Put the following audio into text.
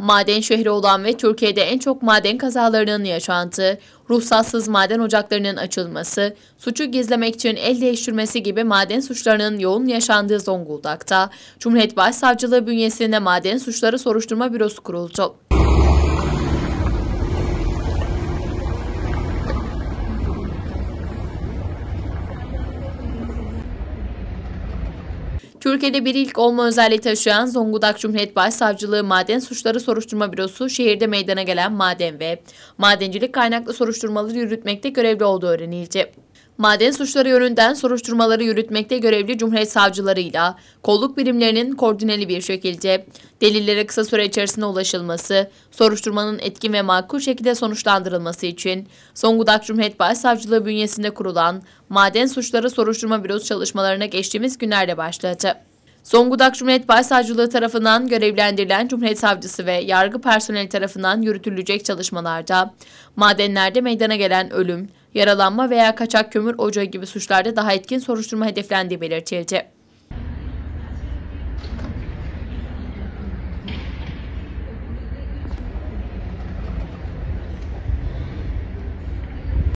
Maden şehri olan ve Türkiye'de en çok maden kazalarının yaşantı, ruhsatsız maden ocaklarının açılması, suçu gizlemek için el değiştirmesi gibi maden suçlarının yoğun yaşandığı Zonguldak'ta, Cumhuriyet Başsavcılığı bünyesinde Maden Suçları Soruşturma Bürosu kuruldu. Türkiye'de bir ilk olma özelliği taşıyan Zonguldak Cumhuriyet Başsavcılığı Maden Suçları Soruşturma Bürosu şehirde meydana gelen maden ve madencilik kaynaklı soruşturmaları yürütmekte görevli olduğu öğrenilecek maden suçları yönünden soruşturmaları yürütmekte görevli Cumhuriyet Savcılarıyla kolluk birimlerinin koordineli bir şekilde delillere kısa süre içerisinde ulaşılması, soruşturmanın etkin ve makul şekilde sonuçlandırılması için Zonguldak Cumhuriyet Başsavcılığı bünyesinde kurulan maden suçları soruşturma bürosu çalışmalarına geçtiğimiz günlerde başladı. Zonguldak Cumhuriyet Başsavcılığı tarafından görevlendirilen Cumhuriyet Savcısı ve yargı personeli tarafından yürütülecek çalışmalarda madenlerde meydana gelen ölüm, Yaralanma veya kaçak kömür ocağı gibi suçlarda daha etkin soruşturma hedeflendiği belirtildi.